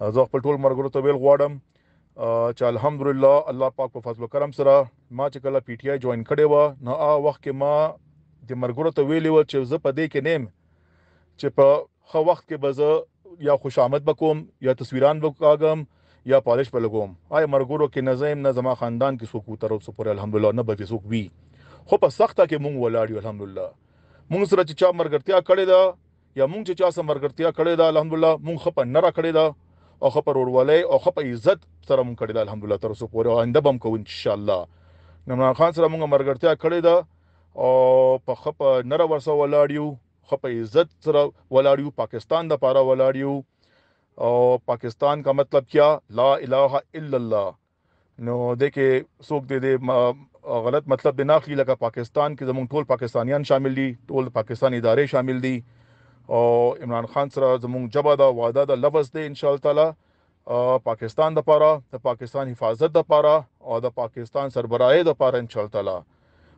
زه خپل ټول مرګرو ته ویل غواړم چې الحمدلله الله پاک په فضل او کرم سره ما چې کله پی ټ آی جوائن کړي و نو هغه وخت کې ما د مرګرو ته ویلی و چې زه په دې کې نیم چې په خو وخت کې به زه یا خوشامد بکوم یا تصویران وکاګم یا پالش په لګوم آی مرګورو کې نظم نه زما خاندان کې سکوت تر اوسه پورې الحمدلله نه به څوک وی خو په سخته کې مونږ ولاړ یو الحمدلله مونږ سره چې چا مرګرتیا کړې ده یا مونږ چې چا سره مرګرتیا کړې ده الحمدلله مونږ خپل نه را کړې ده او خو پر ورولۍ او خو په عزت سره مونږ کړی الحمدلله تر اوسه پورې او آینده بم کوو ان شاء الله عمران خان سره مونږه مرګرتیا کړې ده او په خپ نره ورسه ولاړیو خپ عزت سره ولاړیو پاکستان د پاره ولاړیو او پاکستان کا مطلب کیا لا اله الا الله نو دغه څوک دې دې غلط مطلب نه اخلي لکه پاکستان کې زموږ ټول پاکستانیان شامل دي ټول پاکستان ادارې شامل دي او عمران خان سره زموږ جبه دا وعده دا لفظ دی ان شاء الله تعالی پاکستان د پاره د پاکستان حفاظت د پاره او د پاکستان سربراهي د پاره ان شاء الله تعالی